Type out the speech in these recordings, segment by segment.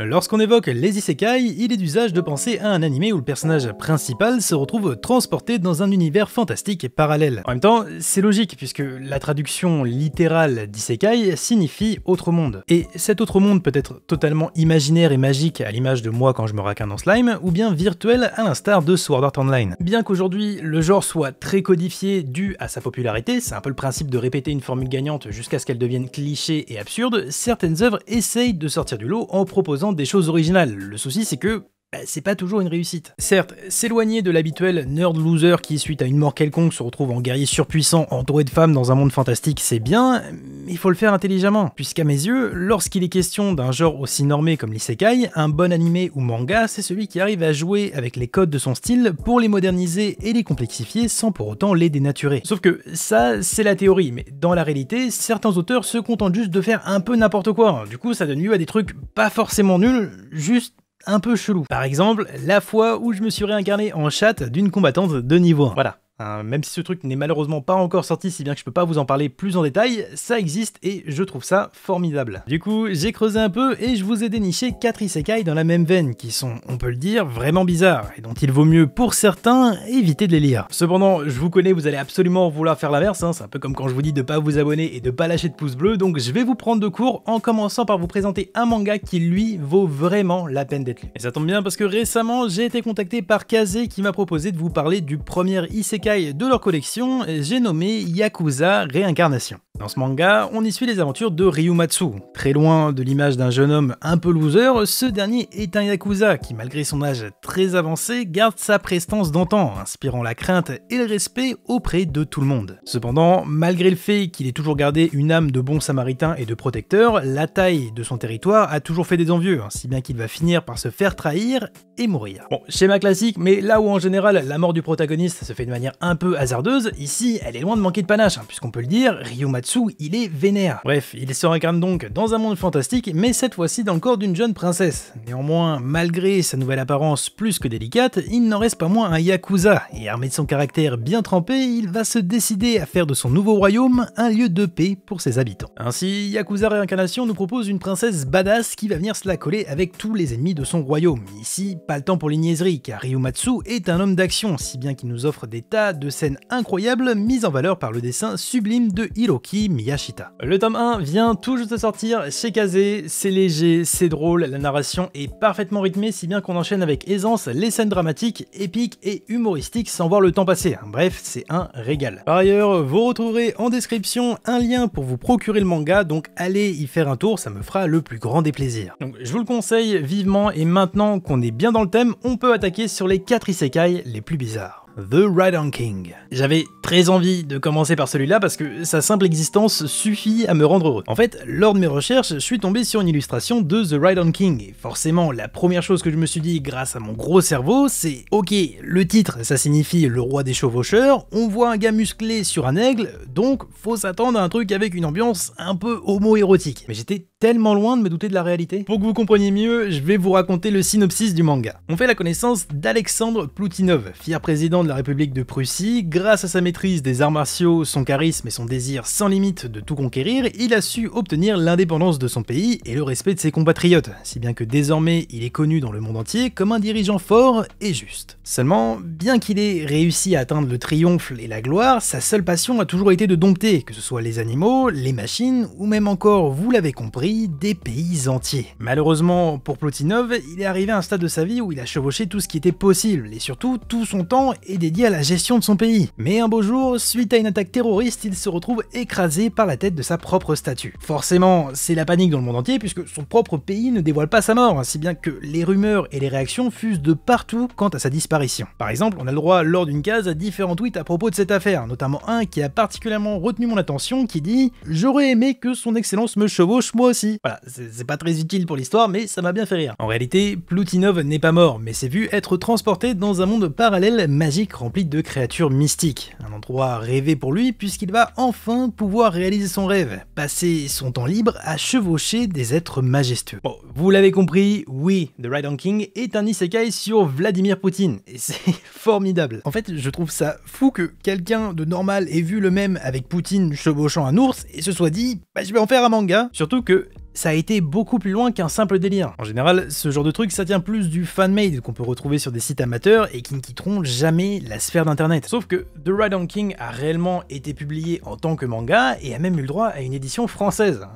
Lorsqu'on évoque les isekai, il est d'usage de penser à un animé où le personnage principal se retrouve transporté dans un univers fantastique et parallèle. En même temps, c'est logique puisque la traduction littérale d'isekai signifie autre monde. Et cet autre monde peut être totalement imaginaire et magique à l'image de moi quand je me raquin dans slime, ou bien virtuel à l'instar de Sword Art Online. Bien qu'aujourd'hui le genre soit très codifié dû à sa popularité, c'est un peu le principe de répéter une formule gagnante jusqu'à ce qu'elle devienne cliché et absurde, certaines œuvres essayent de sortir du lot en proposant des choses originales. Le souci, c'est que bah, c'est pas toujours une réussite. Certes, s'éloigner de l'habituel nerd-loser qui, suite à une mort quelconque, se retrouve en guerrier surpuissant entouré de femmes dans un monde fantastique, c'est bien, mais il faut le faire intelligemment. Puisqu'à mes yeux, lorsqu'il est question d'un genre aussi normé comme l'isekai, un bon animé ou manga, c'est celui qui arrive à jouer avec les codes de son style pour les moderniser et les complexifier sans pour autant les dénaturer. Sauf que ça, c'est la théorie, mais dans la réalité, certains auteurs se contentent juste de faire un peu n'importe quoi. Du coup, ça donne lieu à des trucs pas forcément nuls, juste un peu chelou. Par exemple, la fois où je me suis réincarné en chatte d'une combattante de niveau 1. Voilà, Hein, même si ce truc n'est malheureusement pas encore sorti, si bien que je peux pas vous en parler plus en détail, ça existe et je trouve ça formidable. Du coup, j'ai creusé un peu et je vous ai déniché 4 isekai dans la même veine, qui sont, on peut le dire, vraiment bizarres, et dont il vaut mieux pour certains éviter de les lire. Cependant, je vous connais, vous allez absolument vouloir faire l'inverse, hein. c'est un peu comme quand je vous dis de pas vous abonner et de pas lâcher de pouce bleu, donc je vais vous prendre de court en commençant par vous présenter un manga qui lui vaut vraiment la peine d'être lu. Et ça tombe bien parce que récemment, j'ai été contacté par Kazé qui m'a proposé de vous parler du premier isekai de leur collection, j'ai nommé Yakuza Réincarnation. Dans ce manga, on y suit les aventures de Ryumatsu. Très loin de l'image d'un jeune homme un peu loser, ce dernier est un yakuza qui, malgré son âge très avancé, garde sa prestance d'antan, inspirant la crainte et le respect auprès de tout le monde. Cependant, malgré le fait qu'il ait toujours gardé une âme de bon samaritain et de protecteur, la taille de son territoire a toujours fait des envieux, hein, si bien qu'il va finir par se faire trahir et mourir. Bon, schéma classique, mais là où en général la mort du protagoniste se fait de manière un peu hasardeuse, ici elle est loin de manquer de panache, hein, puisqu'on peut le dire, Ryumatsu il est vénère. Bref, il se réincarne donc dans un monde fantastique, mais cette fois-ci dans le corps d'une jeune princesse. Néanmoins, malgré sa nouvelle apparence plus que délicate, il n'en reste pas moins un Yakuza, et armé de son caractère bien trempé, il va se décider à faire de son nouveau royaume un lieu de paix pour ses habitants. Ainsi, Yakuza Réincarnation nous propose une princesse badass qui va venir se la coller avec tous les ennemis de son royaume. Ici, pas le temps pour les niaiseries, car Ryumatsu est un homme d'action, si bien qu'il nous offre des tas de scènes incroyables mises en valeur par le dessin sublime de Hiroki Miyashita. Le tome 1 vient tout juste de sortir c'est Kazé, c'est léger, c'est drôle, la narration est parfaitement rythmée si bien qu'on enchaîne avec aisance les scènes dramatiques, épiques et humoristiques sans voir le temps passer. Bref, c'est un régal. Par ailleurs, vous retrouverez en description un lien pour vous procurer le manga, donc allez y faire un tour, ça me fera le plus grand des plaisirs. Donc je vous le conseille vivement et maintenant qu'on est bien dans le thème, on peut attaquer sur les 4 isekai les plus bizarres. The on King. J'avais très envie de commencer par celui-là parce que sa simple existence suffit à me rendre heureux. En fait, lors de mes recherches, je suis tombé sur une illustration de The on King, et forcément, la première chose que je me suis dit grâce à mon gros cerveau, c'est ok, le titre, ça signifie le roi des chevaucheurs, on voit un gars musclé sur un aigle, donc faut s'attendre à un truc avec une ambiance un peu homo-érotique. Mais j'étais tellement loin de me douter de la réalité Pour que vous compreniez mieux, je vais vous raconter le synopsis du manga. On fait la connaissance d'Alexandre Ploutinov, fier président de la République de Prussie. Grâce à sa maîtrise des arts martiaux, son charisme et son désir sans limite de tout conquérir, il a su obtenir l'indépendance de son pays et le respect de ses compatriotes, si bien que désormais il est connu dans le monde entier comme un dirigeant fort et juste. Seulement, bien qu'il ait réussi à atteindre le triomphe et la gloire, sa seule passion a toujours été de dompter, que ce soit les animaux, les machines ou même encore, vous l'avez compris, des pays entiers. Malheureusement pour Plotinov, il est arrivé à un stade de sa vie où il a chevauché tout ce qui était possible, et surtout tout son temps est dédié à la gestion de son pays. Mais un beau jour, suite à une attaque terroriste, il se retrouve écrasé par la tête de sa propre statue. Forcément, c'est la panique dans le monde entier puisque son propre pays ne dévoile pas sa mort, hein, si bien que les rumeurs et les réactions fusent de partout quant à sa disparition. Par exemple, on a le droit lors d'une case à différents tweets à propos de cette affaire, notamment un qui a particulièrement retenu mon attention qui dit « J'aurais aimé que son excellence me chevauche moi aussi » Voilà, c'est pas très utile pour l'histoire, mais ça m'a bien fait rire. En réalité, Ploutinov n'est pas mort, mais s'est vu être transporté dans un monde parallèle magique rempli de créatures mystiques. Un endroit rêvé pour lui, puisqu'il va enfin pouvoir réaliser son rêve, passer son temps libre à chevaucher des êtres majestueux. Bon, vous l'avez compris, oui, The on King est un isekai sur Vladimir Poutine, et c'est formidable. En fait, je trouve ça fou que quelqu'un de normal ait vu le même avec Poutine chevauchant un ours et se soit dit, bah je vais en faire un manga. Surtout que ça a été beaucoup plus loin qu'un simple délire. En général, ce genre de truc, ça tient plus du fan-made qu'on peut retrouver sur des sites amateurs et qui ne quitteront jamais la sphère d'internet. Sauf que The Ride on King a réellement été publié en tant que manga et a même eu le droit à une édition française.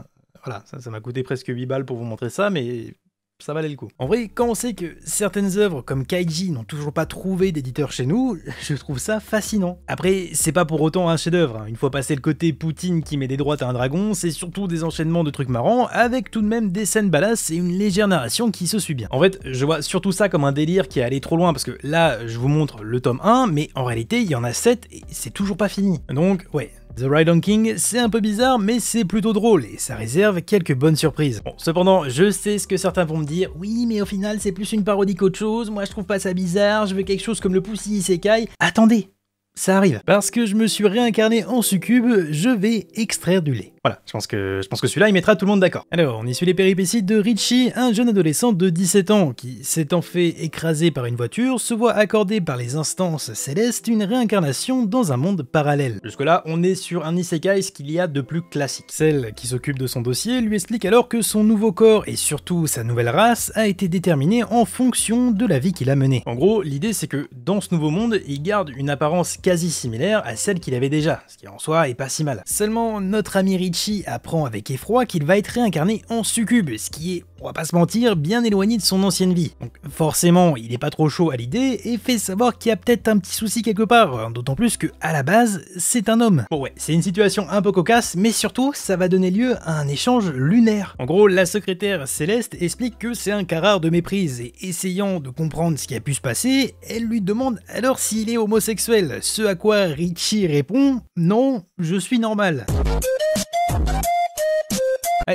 Voilà, ça m'a coûté presque 8 balles pour vous montrer ça, mais ça valait le coup. En vrai, quand on sait que certaines œuvres comme Kaiji n'ont toujours pas trouvé d'éditeur chez nous, je trouve ça fascinant. Après, c'est pas pour autant un chef-d'œuvre. Hein. Une fois passé le côté Poutine qui met des droites à un dragon, c'est surtout des enchaînements de trucs marrants, avec tout de même des scènes ballasses et une légère narration qui se suit bien. En fait, je vois surtout ça comme un délire qui est allé trop loin parce que là, je vous montre le tome 1, mais en réalité, il y en a 7 et c'est toujours pas fini. Donc, ouais, The Ride on King, c'est un peu bizarre, mais c'est plutôt drôle et ça réserve quelques bonnes surprises. Bon, cependant, je sais ce que certains vont me dire. Oui, mais au final, c'est plus une parodie qu'autre chose. Moi, je trouve pas ça bizarre. Je veux quelque chose comme le Poussi Isekai. Attendez, ça arrive. Parce que je me suis réincarné en succube, je vais extraire du lait. Voilà, je pense que, je pense que celui-là, il mettra tout le monde d'accord. Alors, on y suit les péripéties de Richie, un jeune adolescent de 17 ans, qui, s'étant fait écraser par une voiture, se voit accorder par les instances célestes une réincarnation dans un monde parallèle. Jusque-là, on est sur un isekai, ce qu'il y a de plus classique. Celle qui s'occupe de son dossier lui explique alors que son nouveau corps, et surtout sa nouvelle race, a été déterminée en fonction de la vie qu'il a menée. En gros, l'idée c'est que, dans ce nouveau monde, il garde une apparence quasi similaire à celle qu'il avait déjà, ce qui en soi est pas si mal. Seulement, notre ami Richie Richie apprend avec effroi qu'il va être réincarné en succube, ce qui est, on va pas se mentir, bien éloigné de son ancienne vie. Donc forcément, il est pas trop chaud à l'idée et fait savoir qu'il y a peut-être un petit souci quelque part, hein, d'autant plus que à la base, c'est un homme. Bon ouais, c'est une situation un peu cocasse, mais surtout, ça va donner lieu à un échange lunaire. En gros, la secrétaire Céleste explique que c'est un cas rare de méprise et essayant de comprendre ce qui a pu se passer, elle lui demande alors s'il est homosexuel, ce à quoi Richie répond « Non, je suis normal ».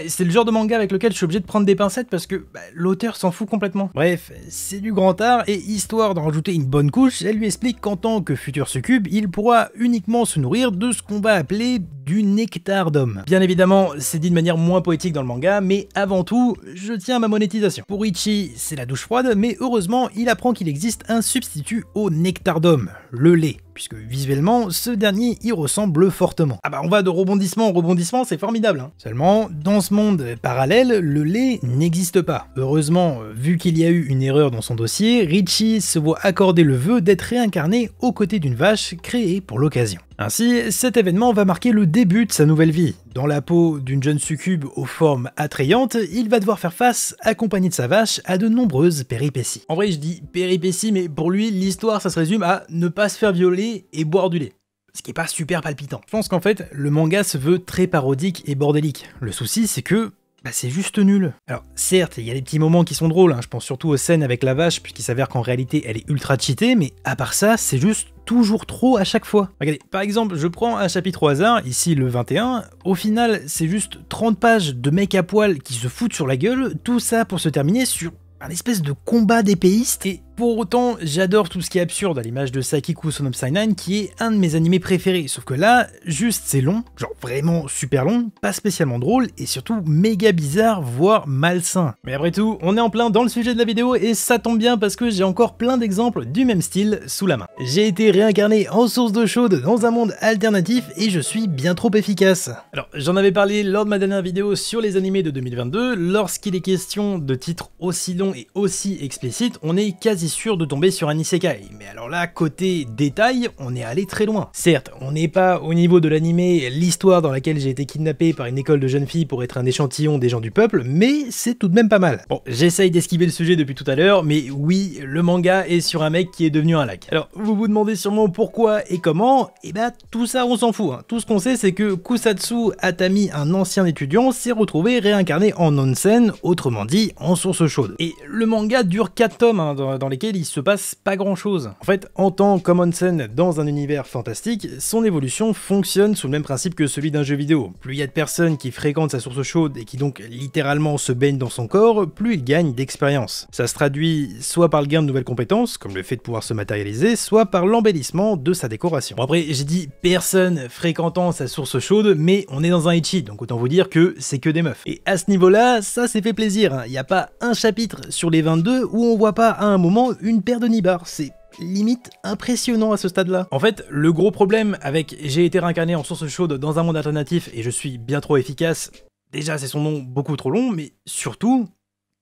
C'est le genre de manga avec lequel je suis obligé de prendre des pincettes parce que bah, l'auteur s'en fout complètement. Bref, c'est du grand art et histoire d'en rajouter une bonne couche, elle lui explique qu'en tant que futur succube, il pourra uniquement se nourrir de ce qu'on va appeler du nectar d'homme. Bien évidemment, c'est dit de manière moins poétique dans le manga, mais avant tout, je tiens à ma monétisation. Pour Ichi, c'est la douche froide, mais heureusement, il apprend qu'il existe un substitut au nectar d'homme, le lait, puisque visuellement, ce dernier y ressemble fortement. Ah bah on va de rebondissement en rebondissement, c'est formidable. Hein. Seulement, dans ce monde parallèle, le lait n'existe pas. Heureusement, euh, vu qu'il y a eu une erreur dans son dossier, Richie se voit accorder le vœu d'être réincarné aux côtés d'une vache créée pour l'occasion. Ainsi, cet événement va marquer le début de sa nouvelle vie. Dans la peau d'une jeune succube aux formes attrayantes, il va devoir faire face, accompagné de sa vache, à de nombreuses péripéties. En vrai, je dis péripéties, mais pour lui, l'histoire, ça se résume à ne pas se faire violer et boire du lait ce qui est pas super palpitant. Je pense qu'en fait, le manga se veut très parodique et bordélique. Le souci, c'est que bah, c'est juste nul. Alors certes, il y a des petits moments qui sont drôles, hein. je pense surtout aux scènes avec la vache, puisqu'il s'avère qu'en réalité elle est ultra cheatée, mais à part ça, c'est juste toujours trop à chaque fois. Regardez, par exemple, je prends un chapitre au hasard, ici le 21, au final c'est juste 30 pages de mecs à poil qui se foutent sur la gueule, tout ça pour se terminer sur un espèce de combat d'épéiste, et pour autant, j'adore tout ce qui est absurde à l'image de Sakiku Son of qui est un de mes animés préférés, sauf que là, juste c'est long, genre vraiment super long, pas spécialement drôle et surtout méga bizarre, voire malsain. Mais après tout, on est en plein dans le sujet de la vidéo et ça tombe bien parce que j'ai encore plein d'exemples du même style sous la main. J'ai été réincarné en source d'eau chaude dans un monde alternatif et je suis bien trop efficace. Alors, j'en avais parlé lors de ma dernière vidéo sur les animés de 2022, lorsqu'il est question de titres aussi longs et aussi explicites, on est quasi sûr de tomber sur un isekai, mais alors là, côté détail, on est allé très loin. Certes, on n'est pas au niveau de l'animé l'histoire dans laquelle j'ai été kidnappé par une école de jeunes filles pour être un échantillon des gens du peuple, mais c'est tout de même pas mal. Bon, j'essaye d'esquiver le sujet depuis tout à l'heure, mais oui, le manga est sur un mec qui est devenu un lac. Alors, vous vous demandez sûrement pourquoi et comment, et eh bah ben, tout ça on s'en fout. Hein. Tout ce qu'on sait c'est que Kusatsu Atami, un ancien étudiant, s'est retrouvé réincarné en onsen, autrement dit en source chaude. Et le manga dure 4 tomes hein, dans les lesquels il se passe pas grand chose. En fait, en tant common scène dans un univers fantastique, son évolution fonctionne sous le même principe que celui d'un jeu vidéo. Plus il y a de personnes qui fréquentent sa source chaude et qui donc littéralement se baignent dans son corps, plus il gagne d'expérience. Ça se traduit soit par le gain de nouvelles compétences, comme le fait de pouvoir se matérialiser, soit par l'embellissement de sa décoration. Bon après, j'ai dit personne fréquentant sa source chaude, mais on est dans un itchy, donc autant vous dire que c'est que des meufs. Et à ce niveau-là, ça s'est fait plaisir, hein. il n'y a pas un chapitre sur les 22 où on voit pas à un moment une paire de Nibar, c'est limite impressionnant à ce stade-là. En fait, le gros problème avec J'ai été réincarné en source chaude dans un monde alternatif et je suis bien trop efficace, déjà c'est son nom beaucoup trop long, mais surtout,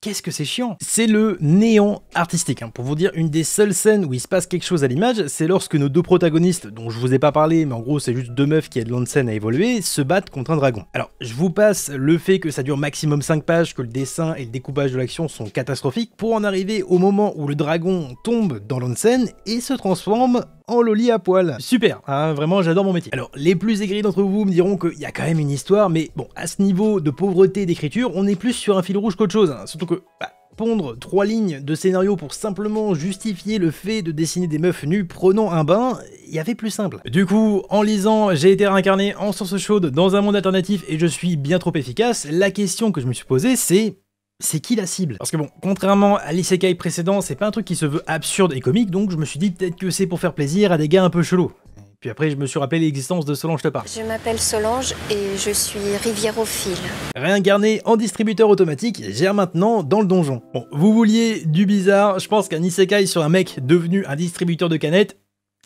qu'est-ce que c'est chiant C'est le néant artistique. Hein. Pour vous dire, une des seules scènes où il se passe quelque chose à l'image, c'est lorsque nos deux protagonistes, dont je vous ai pas parlé, mais en gros c'est juste deux meufs qui aident scène à évoluer, se battent contre un dragon. Alors, je vous passe le fait que ça dure maximum 5 pages, que le dessin et le découpage de l'action sont catastrophiques, pour en arriver au moment où le dragon tombe dans l'onsen et se transforme en loli à poil. Super, hein, vraiment j'adore mon métier. Alors les plus aigris d'entre vous me diront qu'il y a quand même une histoire, mais bon, à ce niveau de pauvreté d'écriture, on est plus sur un fil rouge qu'autre chose, hein. surtout que... Bah, pondre trois lignes de scénario pour simplement justifier le fait de dessiner des meufs nues prenant un bain, il y avait plus simple. Du coup, en lisant J'ai été réincarné en source chaude dans un monde alternatif et je suis bien trop efficace, la question que je me suis posée c'est c'est qui la cible Parce que bon, contrairement à l'isekai précédent, c'est pas un truc qui se veut absurde et comique, donc je me suis dit peut-être que c'est pour faire plaisir à des gars un peu chelous. Puis après, je me suis rappelé l'existence de Solange Parc. Je m'appelle Solange et je suis riviérophile. Réincarné en distributeur automatique, gère maintenant dans le donjon. Bon, vous vouliez du bizarre, je pense qu'un isekai sur un mec devenu un distributeur de canettes,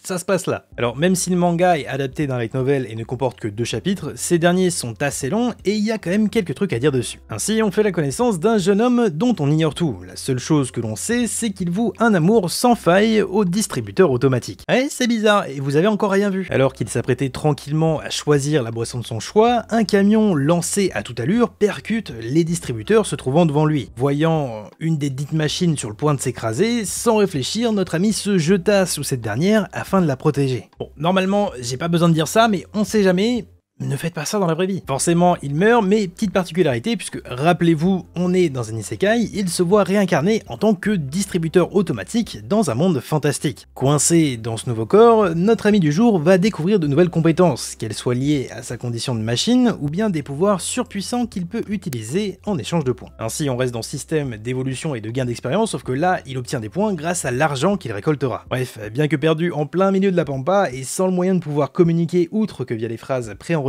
ça se passe là. Alors même si le manga est adapté d'un light novel et ne comporte que deux chapitres, ces derniers sont assez longs et il y a quand même quelques trucs à dire dessus. Ainsi, on fait la connaissance d'un jeune homme dont on ignore tout. La seule chose que l'on sait, c'est qu'il voue un amour sans faille au distributeur automatique. Ouais, eh, c'est bizarre, et vous avez encore rien vu. Alors qu'il s'apprêtait tranquillement à choisir la boisson de son choix, un camion lancé à toute allure percute les distributeurs se trouvant devant lui. Voyant une des dites machines sur le point de s'écraser, sans réfléchir, notre ami se jeta sous cette dernière afin de la protéger. Bon, normalement, j'ai pas besoin de dire ça, mais on sait jamais, ne faites pas ça dans la vraie vie. Forcément, il meurt, mais petite particularité, puisque rappelez-vous, on est dans un isekai, il se voit réincarné en tant que distributeur automatique dans un monde fantastique. Coincé dans ce nouveau corps, notre ami du jour va découvrir de nouvelles compétences, qu'elles soient liées à sa condition de machine ou bien des pouvoirs surpuissants qu'il peut utiliser en échange de points. Ainsi, on reste dans le système d'évolution et de gain d'expérience, sauf que là, il obtient des points grâce à l'argent qu'il récoltera. Bref, bien que perdu en plein milieu de la pampa et sans le moyen de pouvoir communiquer outre que via les phrases préenregistrées,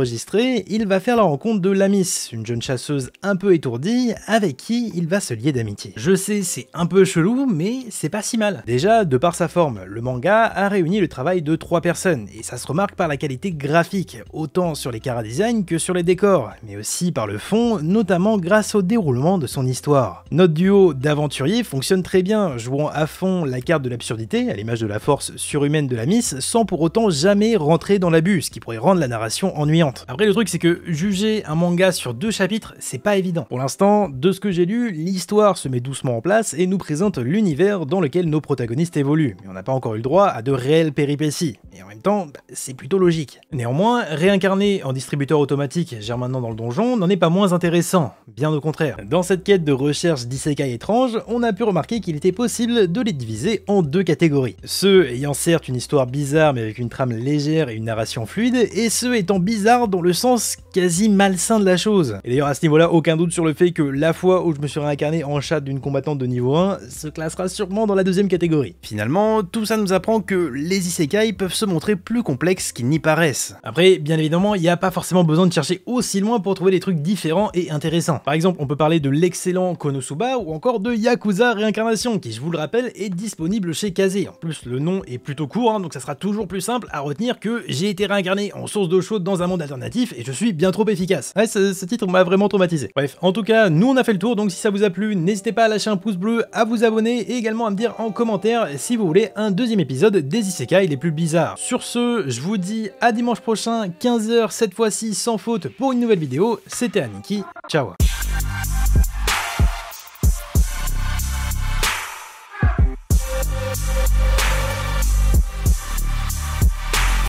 il va faire la rencontre de Lamis, une jeune chasseuse un peu étourdie avec qui il va se lier d'amitié. Je sais, c'est un peu chelou, mais c'est pas si mal. Déjà, de par sa forme, le manga a réuni le travail de trois personnes, et ça se remarque par la qualité graphique, autant sur les caras design que sur les décors, mais aussi par le fond, notamment grâce au déroulement de son histoire. Notre duo d'aventuriers fonctionne très bien, jouant à fond la carte de l'absurdité, à l'image de la force surhumaine de Lamis, sans pour autant jamais rentrer dans l'abus, ce qui pourrait rendre la narration ennuyante. Après, le truc, c'est que juger un manga sur deux chapitres, c'est pas évident. Pour l'instant, de ce que j'ai lu, l'histoire se met doucement en place et nous présente l'univers dans lequel nos protagonistes évoluent, mais on n'a pas encore eu le droit à de réelles péripéties. Et en même temps, bah, c'est plutôt logique. Néanmoins, réincarner en distributeur automatique, gère maintenant dans le donjon, n'en est pas moins intéressant, bien au contraire. Dans cette quête de recherche d'isekai étrange, on a pu remarquer qu'il était possible de les diviser en deux catégories. Ceux ayant certes une histoire bizarre mais avec une trame légère et une narration fluide, et ceux étant bizarres dans le sens quasi malsain de la chose. Et d'ailleurs à ce niveau-là, aucun doute sur le fait que la fois où je me suis réincarné en chat d'une combattante de niveau 1 se classera sûrement dans la deuxième catégorie. Finalement, tout ça nous apprend que les isekai peuvent se montrer plus complexes qu'ils n'y paraissent. Après, bien évidemment, il n'y a pas forcément besoin de chercher aussi loin pour trouver des trucs différents et intéressants. Par exemple, on peut parler de l'excellent Konosuba ou encore de Yakuza Réincarnation, qui je vous le rappelle est disponible chez Kazé. En plus, le nom est plutôt court, hein, donc ça sera toujours plus simple à retenir que j'ai été réincarné en source d'eau chaude dans un monde alternatif et je suis bien trop efficace. Ouais, ce, ce titre m'a vraiment traumatisé. Bref, en tout cas, nous on a fait le tour, donc si ça vous a plu, n'hésitez pas à lâcher un pouce bleu, à vous abonner et également à me dire en commentaire si vous voulez un deuxième épisode des Isekai les plus bizarres. Sur ce, je vous dis à dimanche prochain, 15h, cette fois-ci sans faute pour une nouvelle vidéo. C'était Aniki, ciao